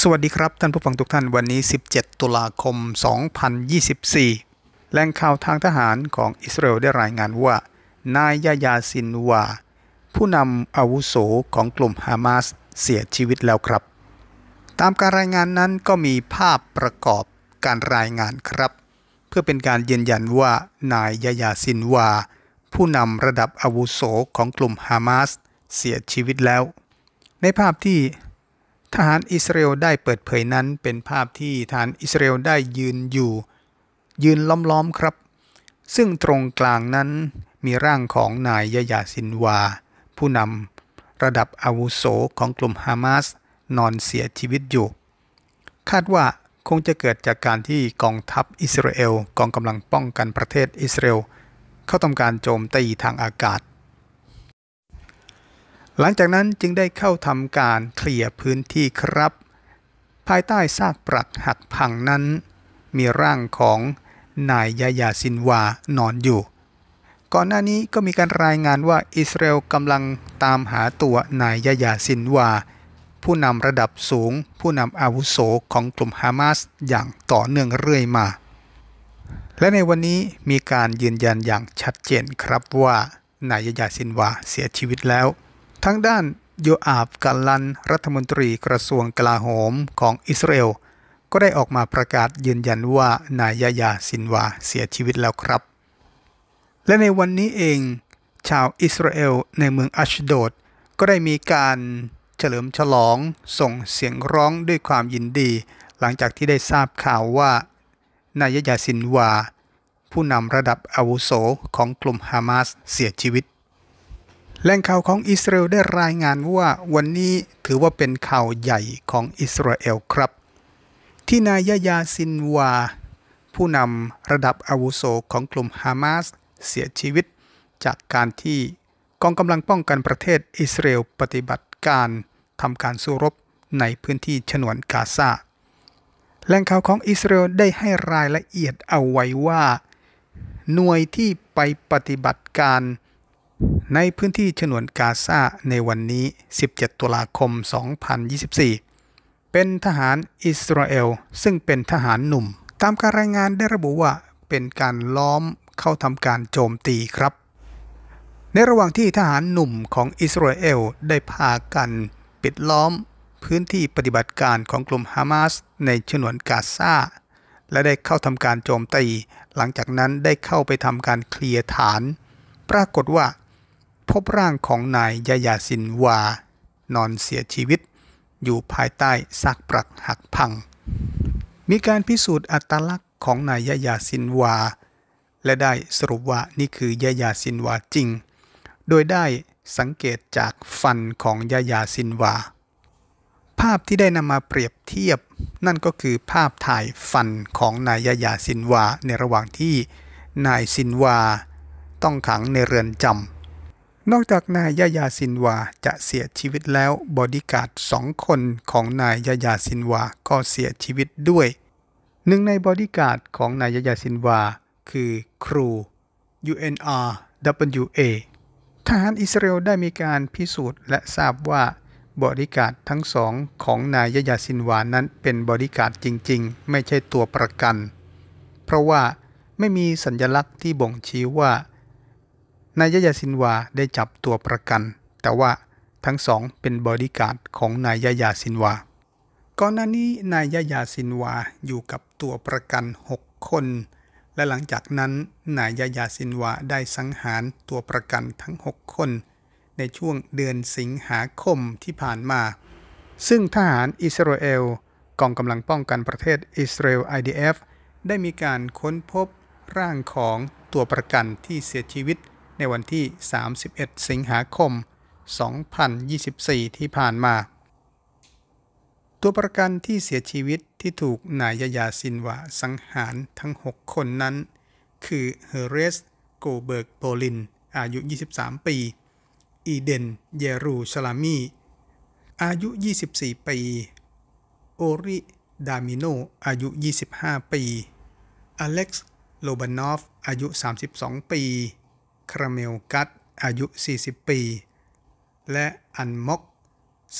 สวัสดีครับ ท่านผู้ฟังทุกท่านวันนี้ 17 ตุลาคม 2024 แหล่งข่าวทางทหารของอิสราเอลได้รายงานว่านายยายาซินวา ผู้นำอาวุโสของกลุ่มฮามาสเสียชีวิตแล้วครับ ตามการรายงานนั้นก็มีภาพประกอบการรายงานครับ เพื่อเป็นการยืนยันว่านายยายาซินวา ผู้นำระดับอาวุโสของกลุ่มฮามาสเสียชีวิตแล้ว ในภาพที่ทหารอิสราเอลได้เปิดเผยนั้นเป็นภาพที่ทหารอิสราเอลได้ยืนอยู่ ยืนล้อมๆครับ ซึ่งตรงกลางนั้นมีร่างของนายยายาซินวาผู้นำระดับอาวุโสของกลุ่มฮามาส นอนเสียชีวิตอยู่ คาดว่าคงจะเกิดจากการที่กองทัพอิสราเอลกองกำลังป้องกันประเทศอิสราเอลเข้าทำการโจมตีทางอากาศหลังจากนั้นจึงได้เข้าทำการเคลียร์พื้นที่ครับ ภายใต้ซากปรักหักพังนั้น มีร่างของนายยายาซินวานอนอยู่ ก่อนหน้านี้ก็มีการรายงานว่าอิสราเอลกำลังตามหาตัวนายยายาซินวา ผู้นำระดับสูงผู้นำอาวุโสของกลุ่มฮามาสอย่างต่อเนื่องเรื่อยมา และในวันนี้มีการยืนยันอย่างชัดเจนครับว่านายยายาซินวาเสียชีวิตแล้วทั้งด้านโยอาบกาลันรัฐมนตรีกระทรวงกลาโหมของอิสราเอลก็ได้ออกมาประกาศยืนยันว่า นายยายาซินวาเสียชีวิตแล้วครับ และในวันนี้เองชาวอิสราเอลในเมืองอัชโดด ก็ได้มีการเฉลิมฉลองส่งเสียงร้องด้วยความยินดี หลังจากที่ได้ทราบข่าวว่า นายยาซินวา ผู้นำระดับอาวุโสของกลุ่มฮามาสเสียชีวิตแหล่งข่าวของอิสราเอลได้รายงานว่าวันนี้ถือว่าเป็นข่าวใหญ่ของอิสราเอลครับ ที่นายยาซินวา ผู้นำระดับอาวุโสของกลุ่มฮามาสเสียชีวิตจากการที่กองกำลังป้องกันประเทศอิสราเอลปฏิบัติการทำการสู้รบในพื้นที่ฉนวนกาซาแหล่งข่าวของอิสราเอลได้ให้รายละเอียดเอาไว้ว่า หน่วยที่ไปปฏิบัติการในพื้นที่ฉนวนกาซาในวันนี้ 17 ตุลาคม 2024 เป็นทหารอิสราเอลซึ่งเป็นทหารหนุ่ม ตามการรายงานได้ระบุว่าเป็นการล้อมเข้าทำการโจมตีครับ ในระหว่างที่ทหารหนุ่มของอิสราเอล ได้พากันปิดล้อมพื้นที่ปฏิบัติการของกลุ่มฮามาสในฉนวนกาซาและได้เข้าทำการโจมตี หลังจากนั้นได้เข้าไปทำการเคลียร์ฐาน ปรากฏว่าพบร่างของนายยายาสินวา นอนเสียชีวิต อยู่ภายใต้ซากปรักหักพัง มีการพิสูจน์อัตลักษณ์ของนายยายาสินวา และได้สรุปว่านี่คือยายาสินวาจริง โดยได้สังเกตจากฟันของยายาสินวา ภาพที่ได้นำมาเปรียบเทียบนั่นก็คือภาพถ่ายฟันของนายยายาสินวาในระหว่างที่นายสินวา ต้องขังในเรือนจำนอกจากนายยายาซินวาจะเสียชีวิตแล้ว บอดี้การ์ดสองคนของนายยายาซินวาก็เสียชีวิตด้วย หนึ่งในบอดี้การ์ดของนายยายาซินวาคือครู UNRWA ทหารอิสราเอลได้มีการพิสูจน์ และทราบว่าบอดี้การ์ดทั้งสองของนายยายาซินวานั้นเป็นบอดี้การ์ดจริงๆไม่ใช่ตัวประกัน เพราะว่าไม่มีสัญญลักษณ์ที่บ่งชี้ว่านายยาซินวาได้จับตัวประกัน แต่ว่าทั้งสองเป็นบอดี้การ์ดของนายยาซินวาก่อนหน้านี้นายยาซินวาอยู่กับตัวประกัน 6 คน และหลังจากนั้นนายยาซินวาได้สังหารตัวประกันทั้ง 6 คน ในช่วงเดือนสิงหาคมที่ผ่านมาซึ่งทหารอิสราเอลกองกำลังป้องกันประเทศอิสราเอล IDF ได้มีการค้นพบร่างของตัวประกันที่เสียชีวิตในวันที่ 31 สิงหาคม 2024 ที่ผ่านมา ตัวประกันที่เสียชีวิตที่ถูก นายยาซินวาสังหารทั้ง 6 คนนั้น คือ เฮเรสโกเบิร์กโบลิน อายุ 23 ปีอีเดน เยรูชลามี อายุ 24 ปี โอริ ดามิโน อายุ 25 ปี อเล็กซ์ โลบานอฟ อายุ 32 ปีคราเมลกัตอายุ 40 ปี และอันมอก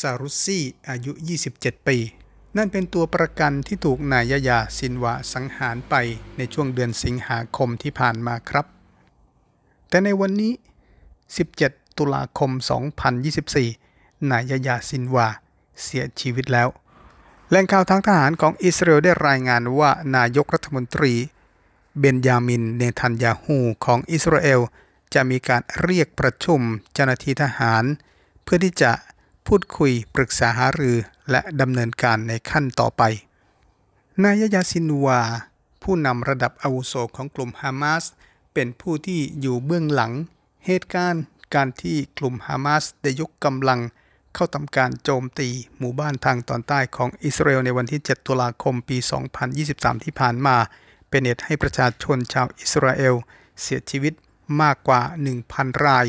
ซารุซี่ อายุ 27 ปี นั่นเป็นตัวประกันที่ถูก นายยาสินวะสังหารไปในช่วงเดือนสิงหาคมที่ผ่านมาครับ แต่ในวันนี้ 17 ตุลาคม 2024 นายยาสินวาเสียชีวิตแล้ว แหล่งข่าวทางทหารของอิสราเอลได้รายงานว่านายกรัฐมนตรีเบนยามินเนทันยาฮูของอิสราเอลจะมีการเรียกประชุมเจ้าหน้าที่ทหาร เพื่อที่จะพูดคุยปรึกษาหารือและดำเนินการในขั้นต่อไป นายยาซินวา ผู้นำระดับอาวุโสของกลุ่มฮามาส เป็นผู้ที่อยู่เบื้องหลัง เหตุการณ์การที่กลุ่มฮามาสได้ยกกำลังเข้าทำการโจมตีหมู่บ้านทางตอนใต้ของอิสราเอลในวันที่ 7 ตุลาคมปี 2023 ที่ผ่านมา เป็นเหตุให้ประชาชนชาวอิสราเอลเสียชีวิตมากกว่า 1,000 ราย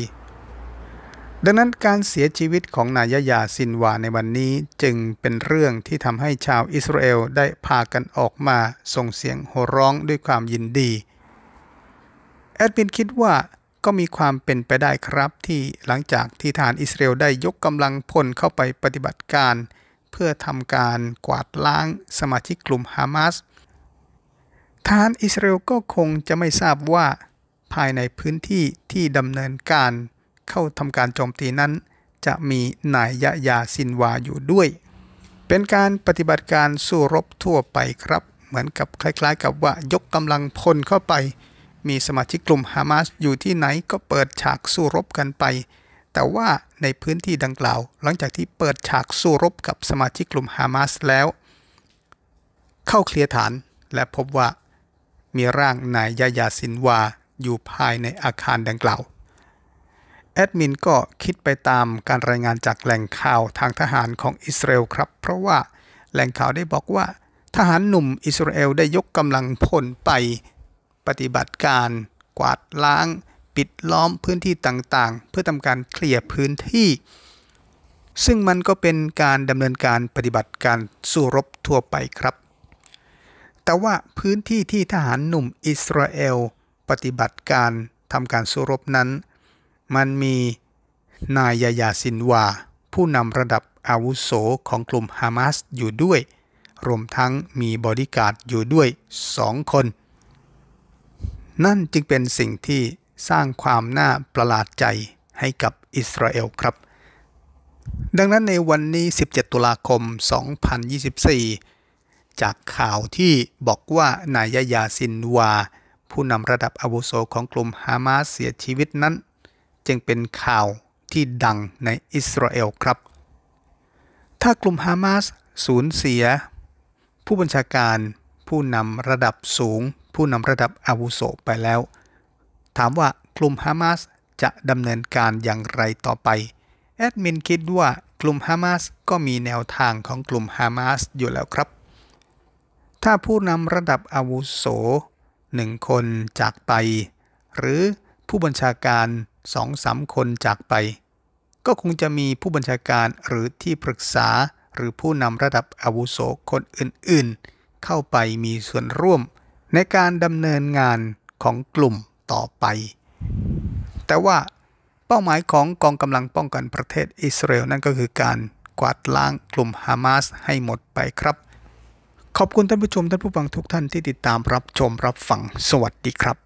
ดังนั้นการเสียชีวิตของ นายยาซินวาในวันนี้จึงเป็นเรื่องที่ทำให้ชาวอิสราเอล ได้ พากันออกมาส่งเสียงโห่ร้องด้วยความยินดี แอดมินคิดว่าก็มีความเป็นไปได้ครับที่หลังจากที่ทหารอิสราเอลได้ยกกำลังพลเข้าไปปฏิบัติการ เพื่อทำการกวาดล้างสมาชิกกลุ่มฮามาสทหารอิสราเอลก็คงจะไม่ทราบว่าภายในพื้นที่ที่ดำเนินการเข้าทำการโจมตีนั้น จะมีนายยะยาซินวาอยู่ด้วย เป็นการปฏิบัติการสู้รบทั่วไปครับ เหมือนกับคล้ายๆกับว่ายกกำลังพลเข้าไป มีสมาชิกกลุ่มฮามาสอยู่ที่ไหนก็เปิดฉากสู้รบกันไป แต่ว่าในพื้นที่ดังกล่าว หลังจากที่เปิดฉากสู้รบกับสมาชิกกลุ่มฮามาสแล้วเข้าเคลียร์ฐานและพบว่า มีร่างนายยายาซินวาอยู่ภายในอาคารดังกล่าวแอดมินก็คิดไปตามการรายงานจากแหล่งข่าวทางทหารของอิสราเอลครับ เพราะว่าแหล่งข่าวได้บอกว่าทหารหนุ่มอิสราเอลได้ยกกำลังพลไป ปฏิบัติการกวาดล้าง ปิดล้อมพื้นที่ต่างๆ เพื่อทำการเคลียร์พื้นที่ ซึ่งมันก็เป็นการดำเนินการปฏิบัติการสู้รบทั่วไปครับ แต่ว่าพื้นที่ที่ทหารหนุ่มอิสราเอลปฏิบัติการทำการสู้รบนั้นมันมีนายยาซินวา ผู้นำระดับอาวุโสของกลุ่มฮามาสอยู่ด้วย รวมทั้งมีบอดี้การ์ดอยู่ด้วยสองคน นั่นจึงเป็นสิ่งที่สร้างความน่าประหลาดใจให้กับอิสราเอลครับ ดังนั้นในวันนี้ 17 ตุลาคม 2024 จากข่าวที่บอกว่านายยาซินวาผู้นำระดับอาวุโสของกลุ่มฮามาสเสียชีวิตนั้นจึงเป็นข่าวที่ดังในอิสราเอลครับ ถ้ากลุ่มฮามาสสูญเสีย ผู้บัญชาการผู้นำระดับสูงผู้นำระดับอาวุโสไปแล้ว ถามว่ากลุ่มฮามาสจะดำเนินการอย่างไรต่อไป แอดมินคิดว่ากลุ่มฮามาสก็มีแนวทางของกลุ่มฮามาสอยู่แล้วครับ ถ้าผู้นำระดับอาวุโสหนึ่งคนจากไป หรือผู้บัญชาการสองสามคนจากไป ก็คงจะมีผู้บัญชาการหรือที่ปรึกษาหรือผู้นำระดับอาวุโสคนอื่นๆ เข้าไปมีส่วนร่วมในการดำเนินงานของกลุ่มต่อไป แต่ว่าเป้าหมายของกองกำลังป้องกันประเทศอิสราเอลนั่นก็คือการกวาดล้างกลุ่มฮามาสให้หมดไปครับขอบคุณท่านผู้ชมท่านผู้ฟังทุกท่านที่ติดตามรับชมรับฟังสวัสดีครับ